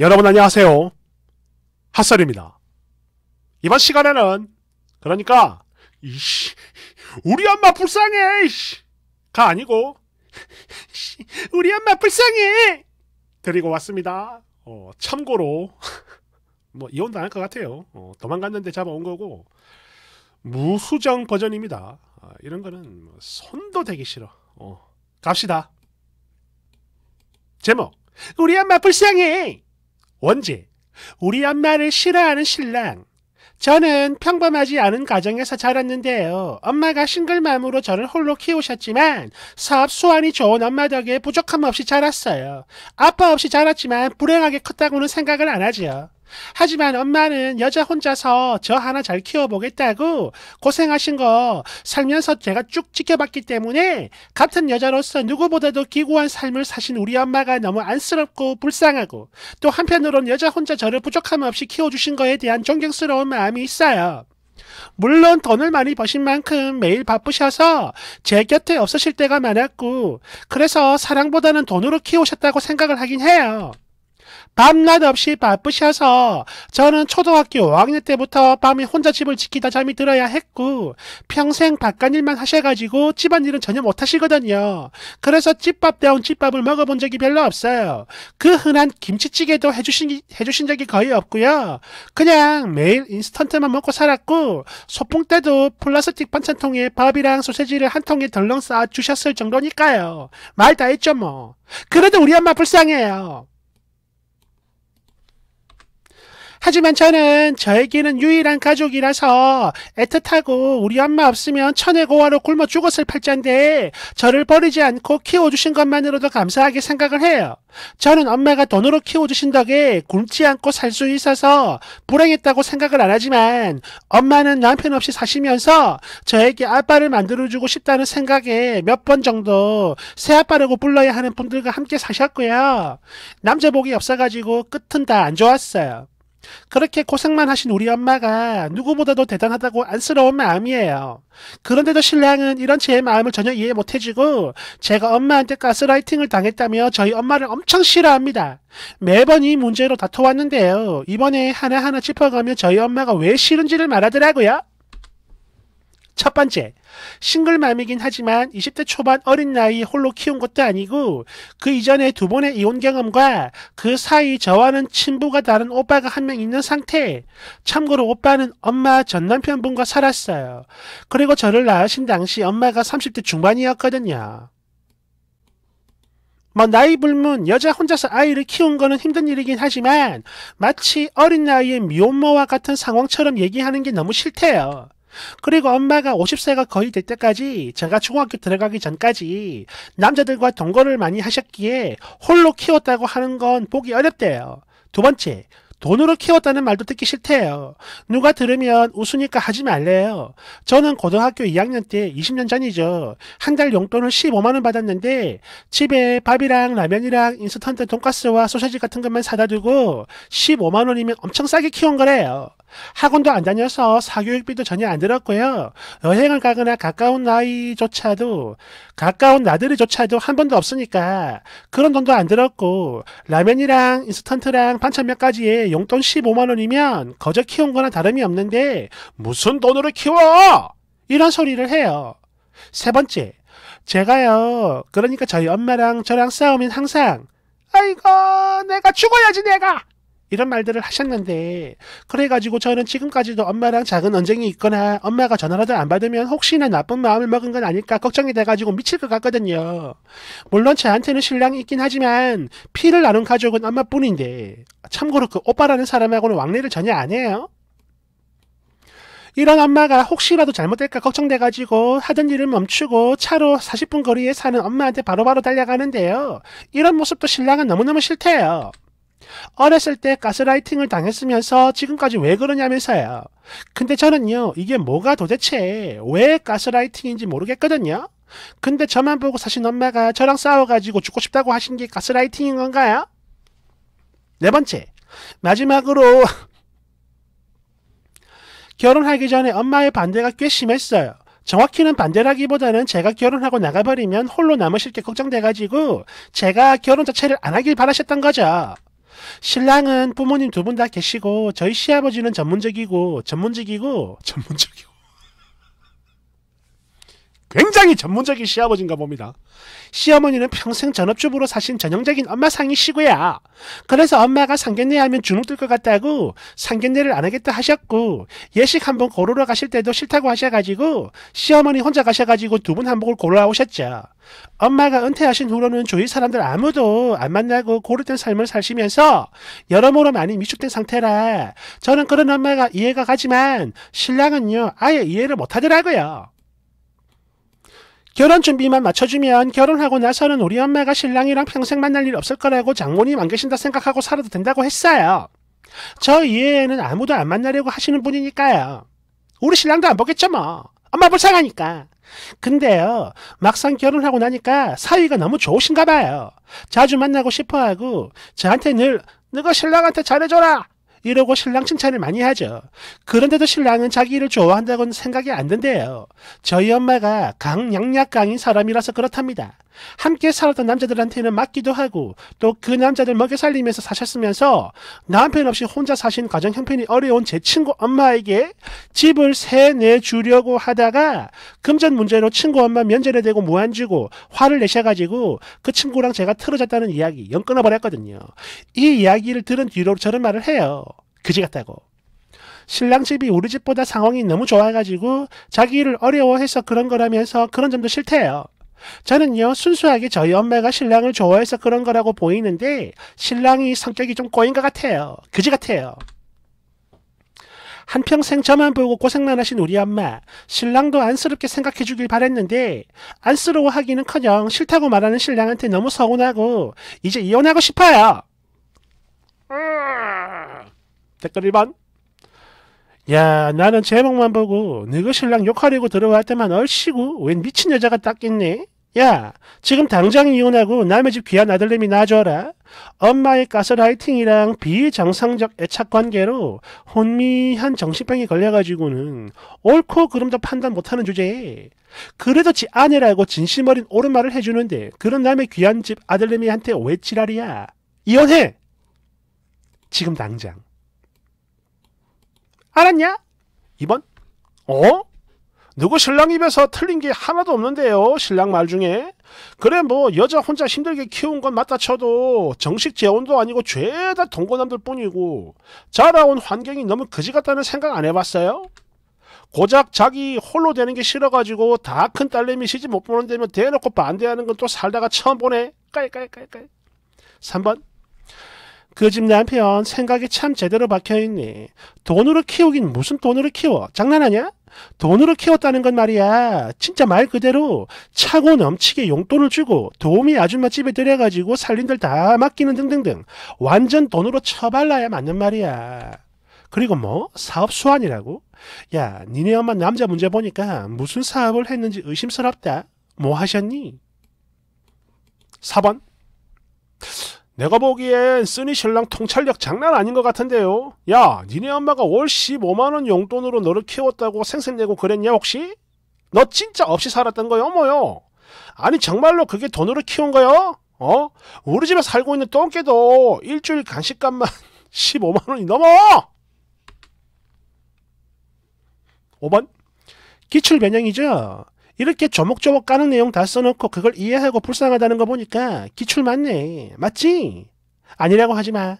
여러분 안녕하세요. 핫설입니다. 이번 시간에는 그러니까 이씨 우리 엄마 불쌍해 가 아니고 우리 엄마 불쌍해 데리고 왔습니다. 어, 참고로 뭐 이혼 당할 것 같아요. 어, 도망갔는데 잡아온 거고 무수정 버전입니다. 어, 이런 거는 뭐 손도 대기 싫어. 어, 갑시다. 제목 우리 엄마 불쌍해 원지, 우리 엄마를 싫어하는 신랑. 저는 평범하지 않은 가정에서 자랐는데요. 엄마가 싱글맘으로 저를 홀로 키우셨지만 사업 수완이 좋은 엄마 덕에 부족함 없이 자랐어요. 아빠 없이 자랐지만 불행하게 컸다고는 생각을 안 하지요. 하지만 엄마는 여자 혼자서 저 하나 잘 키워보겠다고 고생하신 거 살면서 제가 쭉 지켜봤기 때문에 같은 여자로서 누구보다도 기구한 삶을 사신 우리 엄마가 너무 안쓰럽고 불쌍하고 또 한편으론 여자 혼자 저를 부족함 없이 키워주신 거에 대한 존경스러운 마음이 있어요. 물론 돈을 많이 버신 만큼 매일 바쁘셔서 제 곁에 없으실 때가 많았고 그래서 사랑보다는 돈으로 키우셨다고 생각을 하긴 해요. 밤낮 없이 바쁘셔서 저는 초등학교 5학년 때부터 밤에 혼자 집을 지키다 잠이 들어야 했고 평생 바깥일만 하셔가지고 집안일은 전혀 못하시거든요. 그래서 집밥다운 집밥을 먹어본 적이 별로 없어요. 그 흔한 김치찌개도 해주신, 해주신 적이 거의 없고요. 그냥 매일 인스턴트만 먹고 살았고 소풍 때도 플라스틱 반찬통에 밥이랑 소세지를 한 통에 덜렁 쌓아 주셨을 정도니까요. 말 다 했죠 뭐. 그래도 우리 엄마 불쌍해요. 하지만 저는 저에게는 유일한 가족이라서 애틋하고 우리 엄마 없으면 천의 고아로 굶어 죽었을 팔자인데 저를 버리지 않고 키워주신 것만으로도 감사하게 생각을 해요. 저는 엄마가 돈으로 키워주신 덕에 굶지 않고 살 수 있어서 불행했다고 생각을 안 하지만 엄마는 남편 없이 사시면서 저에게 아빠를 만들어주고 싶다는 생각에 몇 번 정도 새아빠라고 불러야 하는 분들과 함께 사셨고요. 남자복이 없어가지고 끝은 다 안 좋았어요. 그렇게 고생만 하신 우리 엄마가 누구보다도 대단하다고 안쓰러운 마음이에요. 그런데도 신랑은 이런 제 마음을 전혀 이해 못해주고 제가 엄마한테 가스라이팅을 당했다며 저희 엄마를 엄청 싫어합니다. 매번 이 문제로 다퉈왔는데요. 이번에 하나하나 짚어가며 저희 엄마가 왜 싫은지를 말하더라고요. 첫 번째, 싱글맘이긴 하지만 20대 초반 어린 나이에 홀로 키운 것도 아니고 그 이전에 두 번의 이혼 경험과 그 사이 저와는 친부가 다른 오빠가 한 명 있는 상태. 참고로 오빠는 엄마 전 남편분과 살았어요. 그리고 저를 낳으신 당시 엄마가 30대 중반이었거든요. 뭐 나이 불문 여자 혼자서 아이를 키운 거는 힘든 일이긴 하지만 마치 어린 나이의 미혼모와 같은 상황처럼 얘기하는 게 너무 싫대요. 그리고 엄마가 50세가 거의 될 때까지 제가 중학교 들어가기 전까지 남자들과 동거를 많이 하셨기에 홀로 키웠다고 하는 건 보기 어렵대요. 두 번째, 돈으로 키웠다는 말도 듣기 싫대요. 누가 들으면 웃으니까 하지 말래요. 저는 고등학교 2학년 때 20년 전이죠. 한 달 용돈을 15만원 받았는데 집에 밥이랑 라면이랑 인스턴트 돈가스와 소시지 같은 것만 사다 두고 15만원이면 엄청 싸게 키운 거래요. 학원도 안 다녀서 사교육비도 전혀 안 들었고요. 여행을 가거나 가까운 나이조차도 가까운 나들이조차도 한 번도 없으니까 그런 돈도 안 들었고 라면이랑 인스턴트랑 반찬 몇 가지에 용돈 15만원이면 거저 키운 거나 다름이 없는데 무슨 돈으로 키워! 이런 소리를 해요. 세 번째, 제가요. 그러니까 저희 엄마랑 저랑 싸우면 항상 아이고 내가 죽어야지 내가 이런 말들을 하셨는데 그래가지고 저는 지금까지도 엄마랑 작은 언쟁이 있거나 엄마가 전화라도 안 받으면 혹시나 나쁜 마음을 먹은 건 아닐까 걱정이 돼가지고 미칠 것 같거든요. 물론 저한테는 신랑이 있긴 하지만 피를 나눈 가족은 엄마뿐인데 참고로 그 오빠라는 사람하고는 왕래를 전혀 안 해요. 이런 엄마가 혹시라도 잘못될까 걱정돼가지고 하던 일을 멈추고 차로 40분 거리에 사는 엄마한테 바로바로 바로 달려가는데요. 이런 모습도 신랑은 너무너무 싫대요. 어렸을 때 가스라이팅을 당했으면서 지금까지 왜 그러냐면서요. 근데 저는요, 이게 뭐가 도대체 왜 가스라이팅인지 모르겠거든요. 근데 저만 보고 사신 엄마가 저랑 싸워가지고 죽고 싶다고 하신 게 가스라이팅인 건가요? 네 번째, 마지막으로 결혼하기 전에 엄마의 반대가 꽤 심했어요. 정확히는 반대라기보다는 제가 결혼하고 나가버리면 홀로 남으실 게 걱정돼가지고 제가 결혼 자체를 안 하길 바라셨던 거죠. 신랑은 부모님 두 분 다 계시고 저희 시아버지는 전문직이고 전문직이고 전문직이고 굉장히 전문적인 시아버지인가 봅니다. 시어머니는 평생 전업주부로 사신 전형적인 엄마상이시고요. 그래서 엄마가 상견례 하면 주눅들 것 같다고 상견례를 안 하겠다 하셨고 예식 한번 고르러 가실 때도 싫다고 하셔가지고 시어머니 혼자 가셔가지고 두 분 한복을 고르러 오셨죠 엄마가 은퇴하신 후로는 주위 사람들 아무도 안 만나고 고르된 삶을 사시면서 여러모로 많이 미축된 상태라 저는 그런 엄마가 이해가 가지만 신랑은요 아예 이해를 못하더라고요. 결혼 준비만 맞춰주면 결혼하고 나서는 우리 엄마가 신랑이랑 평생 만날 일 없을 거라고 장모님 안 계신다 생각하고 살아도 된다고 했어요. 저 이외에는 아무도 안 만나려고 하시는 분이니까요. 우리 신랑도 안 보겠죠 뭐. 엄마 불쌍하니까. 근데요, 막상 결혼하고 나니까 사이가 너무 좋으신가 봐요. 자주 만나고 싶어 하고, 저한테 늘, 너가 신랑한테 잘해줘라! 이러고 신랑 칭찬을 많이 하죠. 그런데도 신랑은 자기를 좋아한다고는 생각이 안 든대요. 저희 엄마가 강양약강인 사람이라서 그렇답니다. 함께 살았던 남자들한테는 맞기도 하고 또 그 남자들 먹여 살리면서 사셨으면서 남편 없이 혼자 사신 가정 형편이 어려운 제 친구 엄마에게 집을 세 내주려고 하다가 금전 문제로 친구 엄마 면제를 대고 무한주고 화를 내셔가지고 그 친구랑 제가 틀어졌다는 이야기 연 끊어버렸거든요. 이 이야기를 들은 뒤로 저런 말을 해요. 그지 같다고. 신랑 집이 우리 집보다 상황이 너무 좋아가지고 자기를 어려워해서 그런 거라면서 그런 점도 싫대요. 저는요, 순수하게 저희 엄마가 신랑을 좋아해서 그런 거라고 보이는데, 신랑이 성격이 좀 꼬인 것 같아요. 그지 같아요. 한평생 저만 보고 고생만 하신 우리 엄마, 신랑도 안쓰럽게 생각해 주길 바랬는데, 안쓰러워 하기는 커녕 싫다고 말하는 신랑한테 너무 서운하고, 이제 이혼하고 싶어요! 음. 댓글 1번. 야 나는 제목만 보고 너희 신랑 욕하려고 들어갈 때만 얼씨구 웬 미친 여자가 닦겠네. 야 지금 당장 이혼하고 남의 집 귀한 아들내미 놔줘라. 엄마의 가스라이팅이랑 비정상적 애착관계로 혼미한 정신병이 걸려가지고는 옳고 그름도 판단 못하는 주제에 그래도 지 아내라고 진심 어린 옳은 말을 해주는데 그런 남의 귀한 집 아들내미한테 왜 지랄이야. 이혼해! 지금 당장. 알았냐? 2번. 어? 누구 신랑 입에서 틀린 게 하나도 없는데요. 신랑 말 중에. 그래 뭐 여자 혼자 힘들게 키운 건 맞다 쳐도 정식 재혼도 아니고 죄다 동거남들 뿐이고 자라온 환경이 너무 거지 같다는 생각 안 해봤어요? 고작 자기 홀로 되는 게 싫어가지고 다 큰 딸내미 시집 못 보는 데면 대놓고 반대하는 건 또 살다가 처음 보네. 깔깔깔깔. 3번 그집 남편 생각이 참 제대로 박혀있니. 돈으로 키우긴 무슨 돈으로 키워. 장난하냐? 돈으로 키웠다는 건 말이야. 진짜 말 그대로 차고 넘치게 용돈을 주고 도우미 아줌마 집에 들여가지고 살림들 다 맡기는 등등등. 완전 돈으로 쳐발라야 맞는 말이야. 그리고 뭐? 사업 수환이라고 야, 니네 엄마 남자 문제 보니까 무슨 사업을 했는지 의심스럽다. 뭐 하셨니? 4번. 내가 보기엔 쓰니 신랑 통찰력 장난 아닌 것 같은데요. 야, 니네 엄마가 월 15만원 용돈으로 너를 키웠다고 생색내고 그랬냐 혹시? 너 진짜 없이 살았던 거요 뭐요? 아니 정말로 그게 돈으로 키운 거요? 어? 우리 집에 살고 있는 똥개도 일주일 간식값만 15만원이 넘어! 5번 기출 변형이죠. 이렇게 조목조목 까는 내용 다 써놓고 그걸 이해하고 불쌍하다는 거 보니까 기출 맞네. 맞지? 아니라고 하지 마.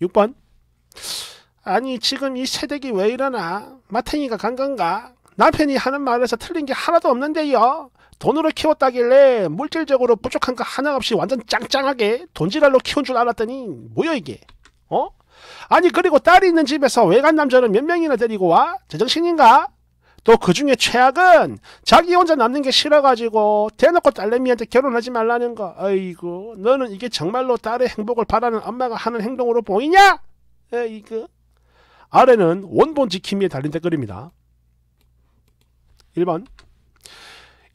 6번. 아니 지금 이 새댁이 왜 이러나? 마탱이가 간 건가? 남편이 하는 말에서 틀린 게 하나도 없는데요. 돈으로 키웠다길래 물질적으로 부족한 거 하나 없이 완전 짱짱하게 돈지랄로 키운 줄 알았더니 뭐야 이게? 어? 아니 그리고 딸이 있는 집에서 외간 남자는 몇 명이나 데리고 와? 제정신인가? 또그 중에 최악은 자기 혼자 남는 게 싫어가지고 대놓고 딸내미한테 결혼하지 말라는 거. 아이고 너는 이게 정말로 딸의 행복을 바라는 엄마가 하는 행동으로 보이냐? 이거 아래는 원본 지킴이에 달린 댓글입니다. 1번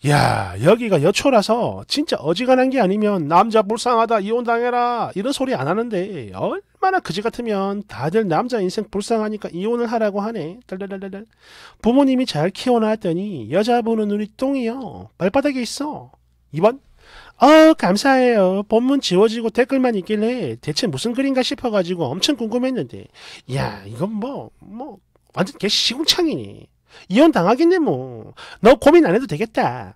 야 여기가 여초라서 진짜 어지간한 게 아니면 남자 불쌍하다 이혼당해라 이런 소리 안 하는데 어? 얼마나 그지 같으면 다들 남자 인생 불쌍하니까 이혼을 하라고 하네. 딸딸딸딸. 부모님이 잘 키워놨더니 여자 보는 우리 똥이요. 발바닥에 있어. 2번. 어 감사해요. 본문 지워지고 댓글만 있길래 대체 무슨 글인가 싶어가지고 엄청 궁금했는데 야 이건 뭐뭐 뭐 완전 개 시궁창이니. 이혼 당하겠네 뭐. 너 고민 안 해도 되겠다.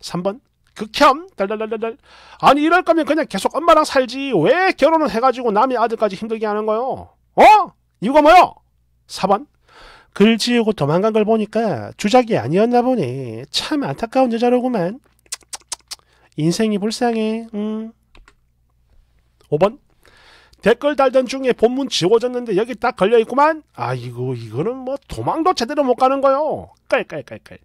3번. 극혐 그 달달달달달 아니 이럴 거면 그냥 계속 엄마랑 살지 왜 결혼을 해가지고 남의 아들까지 힘들게 하는 거요 어? 이유가 뭐요? 4번 글 지우고 도망간 걸 보니까 주작이 아니었나 보니 참 안타까운 여자로구만 인생이 불쌍해 음. 5번 댓글 달던 중에 본문 지워졌는데 여기 딱 걸려있구만 아이고 이거는 뭐 도망도 제대로 못 가는 거요 깔깔깔깔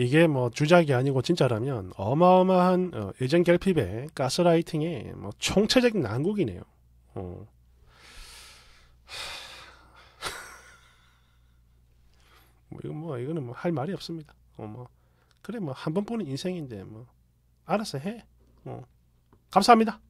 이게 뭐 주작이 아니고 진짜라면 어마어마한 어, 의정 결핍의 가스라이팅의 뭐 총체적인 난국이네요. 어. 뭐 이건 뭐 이거는 뭐 할 말이 없습니다. 어뭐 그래 뭐 한 번 보는 인생인데 뭐 알아서 해. 어. 감사합니다.